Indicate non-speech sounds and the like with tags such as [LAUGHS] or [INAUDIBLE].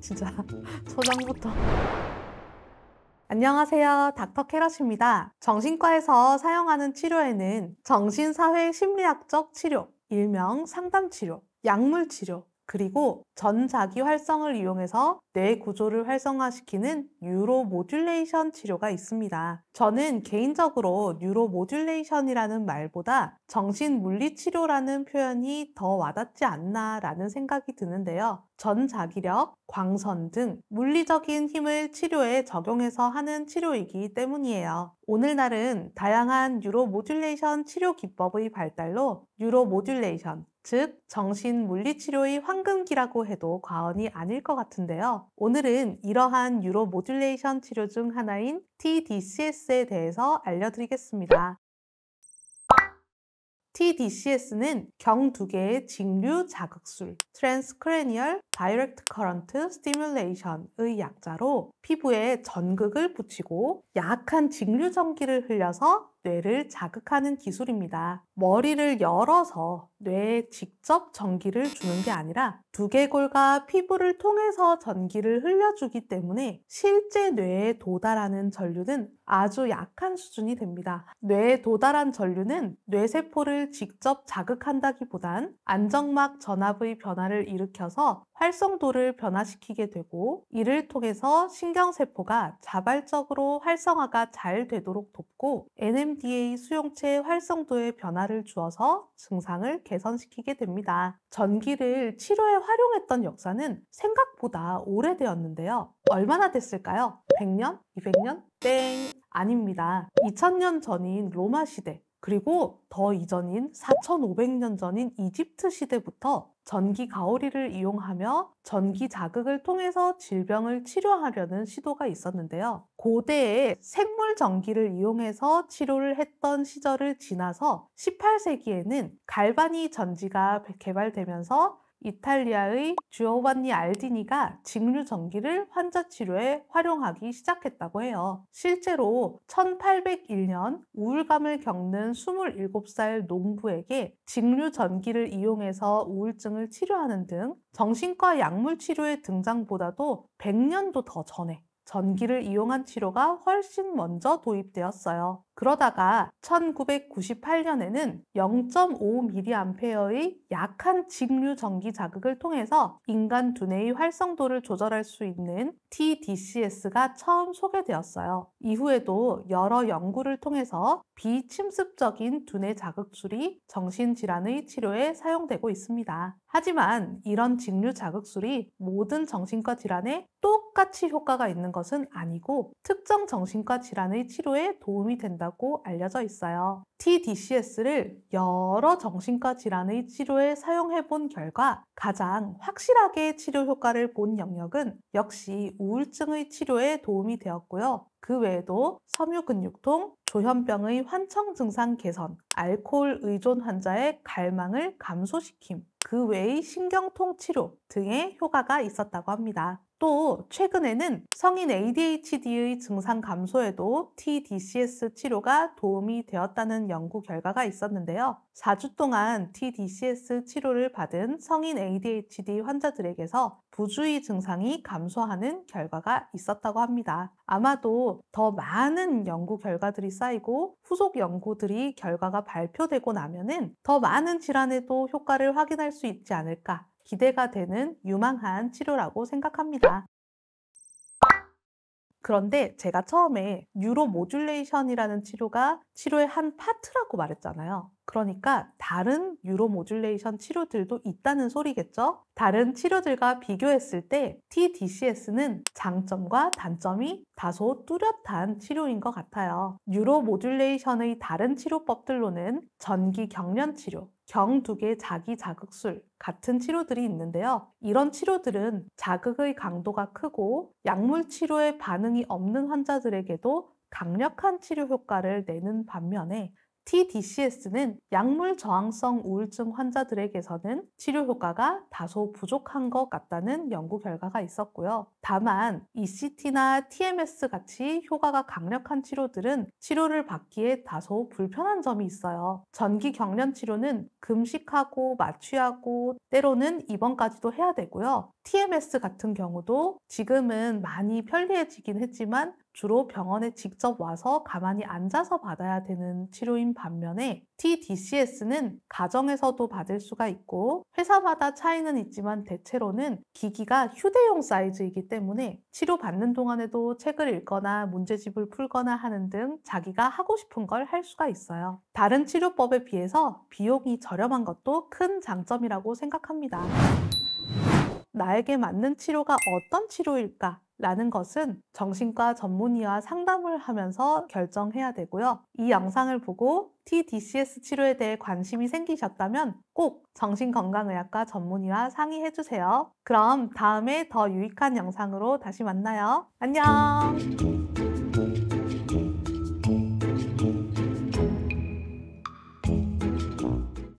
진짜 [LAUGHS] 초장부터 안녕하세요. 닥터 캐럿입니다. 정신과에서 사용하는 치료에는 정신사회 심리학적 치료, 일명 상담치료, 약물치료, 그리고 전자기 활성을 이용해서 뇌 구조를 활성화시키는 뉴로 모듈레이션 치료가 있습니다. 저는 개인적으로 뉴로 모듈레이션이라는 말보다 정신 물리 치료라는 표현이 더 와닿지 않나라는 생각이 드는데요. 전자기력, 광선 등 물리적인 힘을 치료에 적용해서 하는 치료이기 때문이에요. 오늘날은 다양한 뉴로 모듈레이션 치료 기법의 발달로 뉴로 모듈레이션, 즉 정신물리치료의 황금기라고 해도 과언이 아닐 것 같은데요. 오늘은 이러한 유로 모듈레이션 치료 중 하나인 TDCS에 대해서 알려드리겠습니다. TDCS는 경두 개의 직류 자극술, Transcranial Direct Current Stimulation의 약자로 피부에 전극을 붙이고 약한 직류 전기를 흘려서 뇌를 자극하는 기술입니다. 머리를 열어서 뇌에 직접 전기를 주는 게 아니라 두개골과 피부를 통해서 전기를 흘려주기 때문에 실제 뇌에 도달하는 전류는 아주 약한 수준이 됩니다. 뇌에 도달한 전류는 뇌세포를 직접 자극한다기보단 안정막 전압의 변화를 일으켜서 활성도를 변화시키게 되고 이를 통해서 신경세포가 자발적으로 활성화가 잘 되도록 돕고 NMD n d a 수용체의 활성도에 변화를 주어서 증상을 개선시키게 됩니다. 전기를 치료에 활용했던 역사는 생각보다 오래되었는데요. 얼마나 됐을까요? 100년? 200년? 땡! 아닙니다. 2000년 전인 로마 시대, 그리고 더 이전인 4,500년 전인 이집트 시대부터 전기 가오리를 이용하며 전기 자극을 통해서 질병을 치료하려는 시도가 있었는데요. 고대에 생물 전기를 이용해서 치료를 했던 시절을 지나서 18세기에는 갈바니 전지가 개발되면서 이탈리아의 주오반니 알디니가 직류 전기를 환자 치료에 활용하기 시작했다고 해요. 실제로 1801년 우울감을 겪는 27살 농부에게 직류 전기를 이용해서 우울증을 치료하는 등 정신과 약물 치료의 등장보다도 100년도 더 전에 전기를 이용한 치료가 훨씬 먼저 도입되었어요. 그러다가 1998년에는 0.5mA의 약한 직류 전기 자극을 통해서 인간 두뇌의 활성도를 조절할 수 있는 TDCS가 처음 소개되었어요. 이후에도 여러 연구를 통해서 비침습적인 두뇌 자극술이 정신질환의 치료에 사용되고 있습니다. 하지만 이런 직류 자극술이 모든 정신과 질환에 똑같이 효과가 있는 것은 아니고 특정 정신과 질환의 치료에 도움이 된다고 알려져 있어요. TDCS를 여러 정신과 질환의 치료에 사용해 본 결과 가장 확실하게 치료 효과를 본 영역은 역시 우울증의 치료에 도움이 되었고요. 그 외에도 섬유근육통, 조현병의 환청 증상 개선, 알코올 의존 환자의 갈망을 감소시킴, 그 외의 신경통 치료 등의 효과가 있었다고 합니다. 또 최근에는 성인 ADHD의 증상 감소에도 TDCS 치료가 도움이 되었다는 연구 결과가 있었는데요. 4주 동안 TDCS 치료를 받은 성인 ADHD 환자들에게서 부주의 증상이 감소하는 결과가 있었다고 합니다. 아마도 더 많은 연구 결과들이 쌓이고 후속 연구들이 결과가 발표되고 나면은 더 많은 질환에도 효과를 확인할 수 있지 않을까 기대가 되는 유망한 치료라고 생각합니다. 그런데 제가 처음에 뉴로 모듈레이션이라는 치료가 치료의 한 파트라고 말했잖아요. 그러니까 다른 유로모듈레이션 치료들도 있다는 소리겠죠? 다른 치료들과 비교했을 때 TDCS는 장점과 단점이 다소 뚜렷한 치료인 것 같아요. 유로모듈레이션의 다른 치료법들로는 전기 경련 치료, 경두개 자기 자극술 같은 치료들이 있는데요. 이런 치료들은 자극의 강도가 크고 약물 치료에 반응이 없는 환자들에게도 강력한 치료 효과를 내는 반면에 TDCS는 약물 저항성 우울증 환자들에게서는 치료 효과가 다소 부족한 것 같다는 연구 결과가 있었고요. 다만 ECT나 TMS 같이 효과가 강력한 치료들은 치료를 받기에 다소 불편한 점이 있어요. 전기 경련 치료는 금식하고 마취하고 때로는 입원까지도 해야 되고요. TMS 같은 경우도 지금은 많이 편리해지긴 했지만 주로 병원에 직접 와서 가만히 앉아서 받아야 되는 치료인 반면에 TDCS는 가정에서도 받을 수가 있고 회사마다 차이는 있지만 대체로는 기기가 휴대용 사이즈이기 때문에 치료받는 동안에도 책을 읽거나 문제집을 풀거나 하는 등 자기가 하고 싶은 걸 할 수가 있어요. 다른 치료법에 비해서 비용이 저렴한 것도 큰 장점이라고 생각합니다. 나에게 맞는 치료가 어떤 치료일까? 라는 것은 정신과 전문의와 상담을 하면서 결정해야 되고요. 이 영상을 보고 TDCS 치료에 대해 관심이 생기셨다면 꼭 정신건강의학과 전문의와 상의해주세요. 그럼 다음에 더 유익한 영상으로 다시 만나요. 안녕!